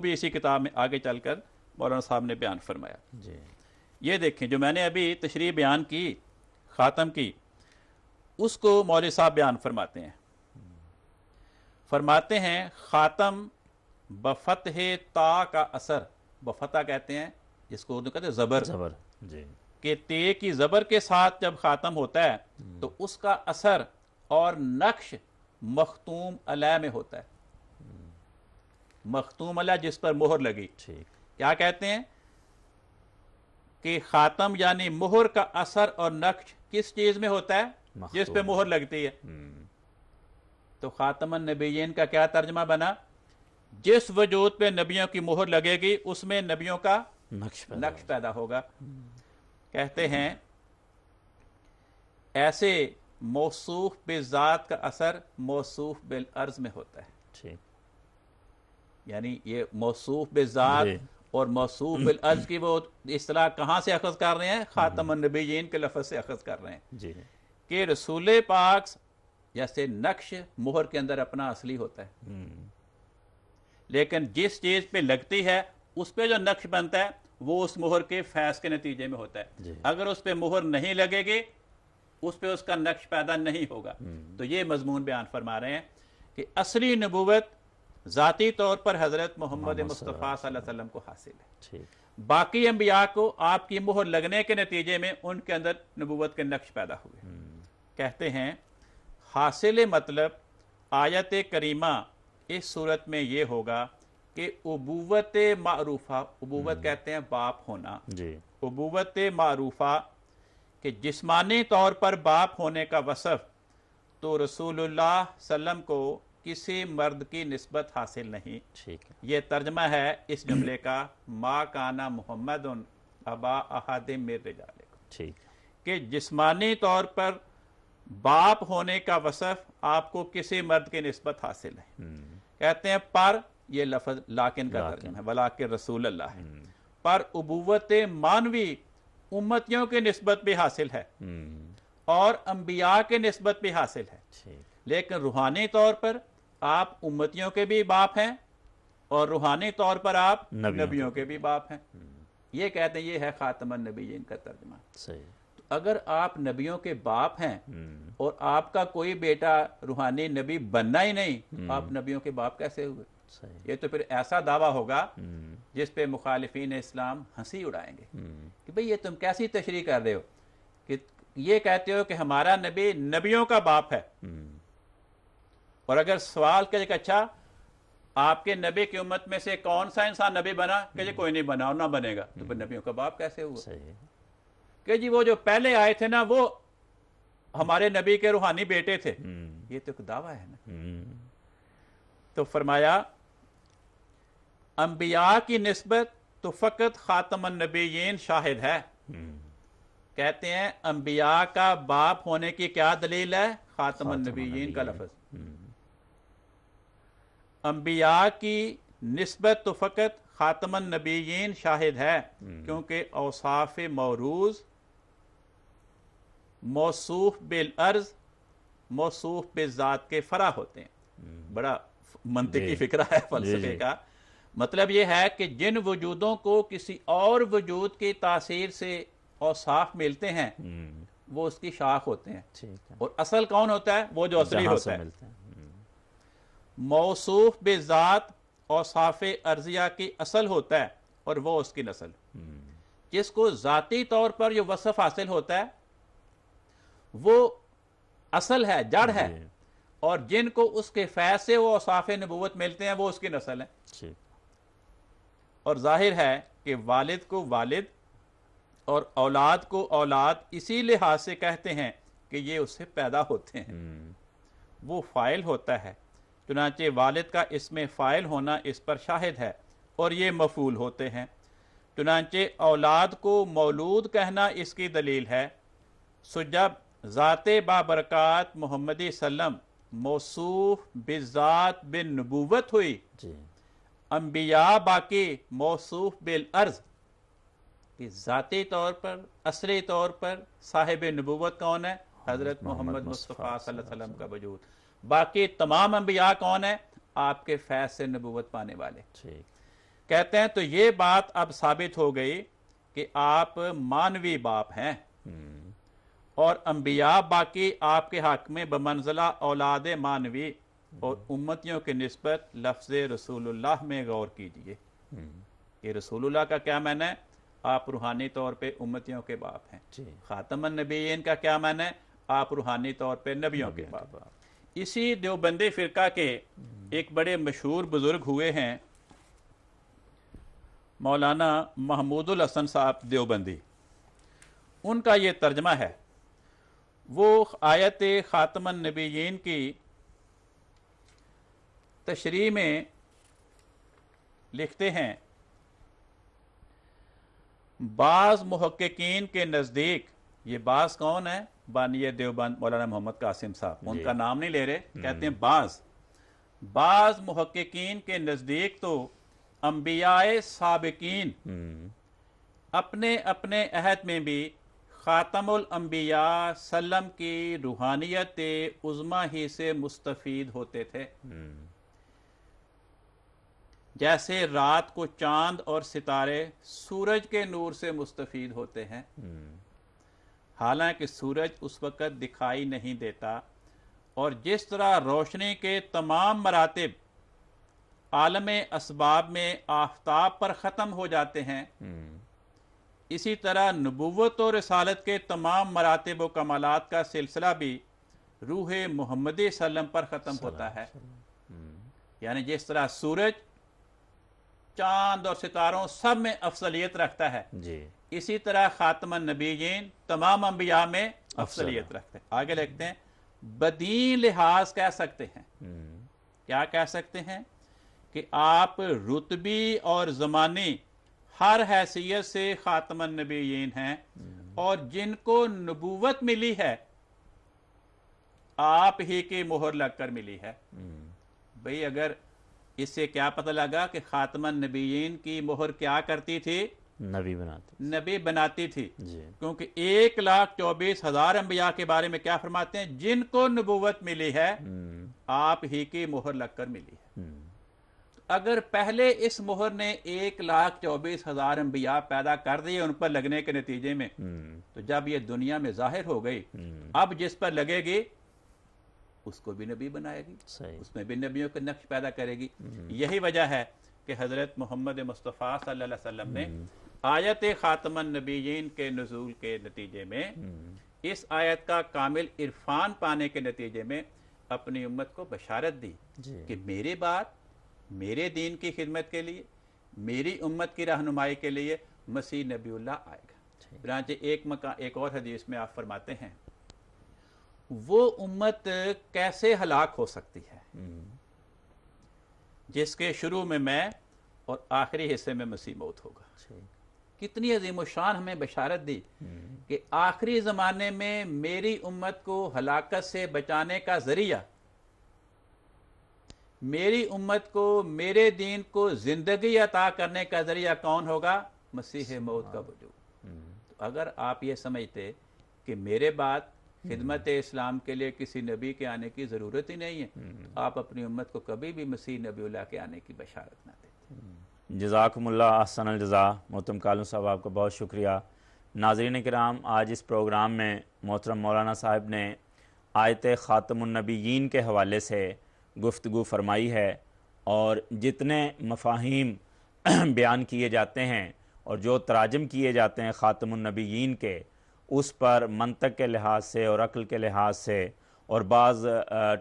भी इसी किताब में आगे चल कर मौलाना साहब ने बयान फरमाया ये देखें जो मैंने अभी तशरी बयान की खातम की उसको मौल साहब बयान फरमाते हैं फरमाते हैं खातम बफत ता का असर बफता कहते हैं जिसको उर्दू कहते हैं ज़बर ज़बर के ते की ज़बर के साथ जब खातम होता है हम्म। तो उसका असर और नक्श मखतूम अलह में होता है मखतूम अला जिस पर मोहर लगी ठीक क्या कहते हैं कि खातम यानी मोहर का असर और नक्श किस चीज में होता है जिस पे मोहर लगती है हम्म। तो खातम नबीन का क्या तर्जमा बना जिस वजूद पे नबियों की मोहर लगेगी उसमें नबियों का नक्श पैदा, नक्श पैदा होगा हम्म। कहते हैं ऐसे मौसूफ बेजात का असर मौसूफ बिल अर्ज में होता है ठीक यानी ये मौसूफ बेजात और मौसूफ अज की वो असलाह कहाँ से अखज़ कर रहे हैं ख़ातमनबीन के लफज से अखज़ कर रहे हैं कि रसूल पाक जैसे नक्श मोहर के अंदर अपना असली होता है हम्म। लेकिन जिस चीज़ पे लगती है उस पर जो नक्श बनता है वो उस मोहर के फैस के नतीजे में होता है अगर उस पर मोहर नहीं लगेगी उस पर उसका नक्श पैदा नहीं होगा हम्म। तो ये मजमून बयान फरमा रहे हैं कि असली नबूवत ज़ाती तौर पर हज़रत मोहम्मद मुस्तफ़ा वसल्लम को हासिल है बाकी अम्बिया को आपकी मुहर लगने के नतीजे में उनके अंदर नबूवत के नक्श पैदा हुए हम्म। कहते हैं हासिल मतलब आयत करीमा इस सूरत में ये होगा कि अबूवत मरूफ़ा अबूवत हम्म। कहते हैं बाप होना अबूवत मरूफ़ा के जिस्मानी तौर पर बाप होने का वसफ़ तो रसूलुल्लाह सल्लम को किसी मर्द की नस्बत हासिल नहीं ठीक है ये तर्जमा है इस जुमले का माँ काना मोहम्मद अबा अहद मेर ठीक कि जिस्मानी तौर पर बाप होने का वसफ आपको किसी मर्द की नस्बत हासिल है हम्म। कहते हैं पर यह लफज लाकिन का तर्जमा है वला के रसूल अल्लाह है हम्म। पर उबुवत मानवी उम्मतियों के नस्बत भी हासिल है हम्म। और अंबिया के नस्बत भी हासिल है लेकिन रूहानी तौर पर आप उम्मतियों के भी बाप हैं और रूहानी तौर पर आप नबियों, के भी बाप हैं ये कहते हैं ये है खातमन नबी इनका तर्जमा तो अगर आप नबियों के बाप हैं हम्म। और आपका कोई बेटा रूहानी नबी बनना ही नहीं हम्म। आप नबियों के बाप कैसे हुए ये तो फिर ऐसा दावा होगा हम्म। जिस पे मुखालिफिन इस्लाम हंसी उड़ाएंगे कि भाई ये तुम कैसी तशरी कर रहे हो कि ये कहते हो कि हमारा नबी नबियों का बाप है और अगर सवाल कहे कि अच्छा आपके नबी की उम्मत में से कौन सा इंसान नबी बना कहे कोई नहीं बना और ना बनेगा तो नबियों का बाप कैसे हुआ सही कि जी वो जो पहले आए थे ना वो हमारे नबी के रूहानी बेटे थे हम्म। ये तो एक दावा है ना हम्म। तो फरमाया अंबिया की नस्बत तो फ़कत खातम नबीन शाहिद है हम्म। कहते हैं अंबिया का बाप होने की क्या दलील है ख़ातमन नबीन का लफज अम्बिया की नस्बत तो फ़कत ख़ातमन नबीन शाहिद है हम्म। क्योंकि औसाफ मौरूज मौसूफ बिल अर्ज मौसूफ बेजात के फरा होते हैं हम्म। बड़ा की फिक्र है फलसफे का मतलब यह है कि जिन वजूदों को किसी और वजूद की तासीर से औसाफ मिलते हैं हम्म। वो उसकी शाख होते हैं और असल कौन होता है वो जो असली होता है मौसूफ बेजात और साफ अर्जिया की असल होता है और वो उसकी नस्ल जिसको ज़ाती तौर पर जो वसफ हासिल होता है वो असल है जड़ है और जिनको उसके फैसे से वो साफ नबूत मिलते हैं वो उसकी नस्ल है और जाहिर है कि वालिद को वालिद और औलाद को औलाद इसी लिहाज से कहते हैं कि ये उससे पैदा होते हैं हम्म। वो फाइल होता है चुनाचे वालद का इसमें फ़ायल होना इस पर शाहिद है और ये मफूल होते हैं चुनाचे औलाद को मौलूद कहना इसकी दलील है सो जब ज़ात बाबरकत मोहम्मद सल्लम मौसूफ बिज़ात बिन नबूवत हुई अम्बिया बाकी मौसूफ बिल अर्ज कि ज़ाती तौर पर असली तौर पर साहिब नबूवत कौन है हज़रत मोहम्मद मुस्तफ़ा सल्लल्लाहु अलैहि वसल्लम का वजूद बाकी तमाम अंबिया कौन है आपके फैज से नबूवत पाने वाले कहते हैं तो ये बात अब साबित हो गई कि आप मानवी बाप हैं हम्म। और अंबिया बाकी आपके हक में बमंजला औलाद मानवी हम्म। और उम्मतियों के नस्बत लफ्ज रसूलुल्लाह में गौर कीजिए कि हम्म। रसूलुल्लाह का क्या मैंने है आप रूहानी तौर पे उम्मतियों के बाप हैं खातमन नबीन का क्या मैंने है आप रूहानी तौर पे नबियों के बाप इसी देवबंदी फ़िरका के एक बड़े मशहूर बुज़ुर्ग हुए हैं मौलाना महमूदुल हसन साहब देवबंदी उनका ये तर्जमा है वो आयत ख़ातम नबीन की तशरी में लिखते हैं बाज़ महक्कीन के नज़दीक ये बाज़ कौन है बानिय देवबंद मौलाना मोहम्मद कासिम साहब उनका नाम नहीं ले रहे हम्म। कहते हैं बाज बाज महक्कीन के नज़दीक तो अम्बियाए सबकिन हम्म। अपने अपने अहद में भी ख़ातमुल अम्बिया सल्लम की रूहानियत उज़मा ही से मुस्तफ़ होते थे हम्म। जैसे रात को चांद और सितारे सूरज के नूर से मुस्तफ़ होते हैं हालांकि सूरज उस वक़्त दिखाई नहीं देता और जिस तरह रोशनी के तमाम मरातब आलम इसबाब में आफ्ताब पर ख़त्म हो जाते हैं हम्म। इसी तरह नबूवत और रसालत के तमाम मरातब व कमालत का सिलसिला भी रूह मोहम्मद सलम पर ख़त्म होता है यानी जिस तरह सूरज चांद और सितारों सब में अफसलियत रखता है जी इसी तरह खातम नबीन तमाम अंबिया में अफसलियत रखते हैं आगे लिखते हैं बदी लिहाज कह सकते हैं हम्म। क्या कह सकते हैं कि आप रुतबी और ज़मानी हर हैसियत से खातम नबीन हैं हम्म। और जिनको नबूवत मिली है आप ही की मोहर लगकर मिली है हम्म। भाई अगर इससे क्या पता लगा कि खातम नबीन की मोहर क्या करती थी नबी बनाते नबी बनाती थी क्योंकि एक लाख चौबीस हजार अम्बिया के बारे में क्या फरमाते हैं जिनको नबूवत मिली है हम्म। आप ही की मोहर लगकर मिली है हम्म। अगर पहले इस मोहर ने एक लाख चौबीस हजार अम्बिया पैदा कर दिए उन पर लगने के नतीजे में हम्म। तो जब ये दुनिया में जाहिर हो गई अब जिस पर लगेगी उसको भी नबी बनाएगी उसमें भी नबियों के नक्श पैदा करेगी यही वजह है कि हजरत मोहम्मद मुस्तफ़ा सल्लल्लाहु अलैहि वसल्लम ने आयत ख़ातमन नबीन के नजूल के नतीजे में हम्म। इस आयत का कामिल इरफान पाने के नतीजे में अपनी उम्मत को बशारत दी कि मेरे बाद मेरे दीन की खिदमत के लिए मेरी उम्मत की रहनुमाई के लिए मसीह नबील्ला आएगा ब्रांच एक मका एक और हदीस में आप फरमाते हैं वो उम्मत कैसे हलाक हो सकती है हम्म। जिसके शुरू में मैं और आखिरी हिस्से में मसीह मौत होगा कितनी अजीम शान हमें बशारत दी हम्म। कि आखिरी ज़माने में मेरी उम्मत को हलाकत से बचाने का ज़रिया मेरी उम्मत को मेरे दीन को ज़िंदगी अता करने का ज़रिया कौन होगा मसीह मौत का वजूद हम्म। तो अगर आप ये समझते कि मेरे बाद हम्म। खिदमत इस्लाम के लिए किसी नबी के आने की ज़रूरत ही नहीं है तो आप अपनी उम्मत को कभी भी मसीह नबी के आने की बशारत ना दे जजाकमल्ला अहसन अजा मोहतम कालू साहब आपका बहुत शुक्रिया नाजरीन कराम आज इस प्रोग्राम में मोहतरम मौलाना साहब ने आयत ख़ातमनबीन के हवाले से गुफ्तु फरमाई है और जितने मफाहिम बयान किए जाते हैं और जो तराजम किए जाते हैं ख़ातमनबीन के उस पर मनतक के लिहाज से और अक्ल के लिहाज से और बाज़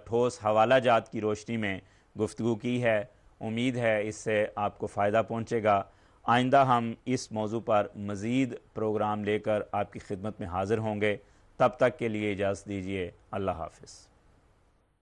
ठोस हवाला जात की रोशनी में गुफ्तु की है उम्मीद है इससे आपको फ़ायदा पहुँचेगा आइंदा हम इस मौजू पर मज़ीद प्रोग्राम लेकर आपकी खिदमत में हाज़िर होंगे तब तक के लिए इजाज़त दीजिए अल्लाह हाफिज़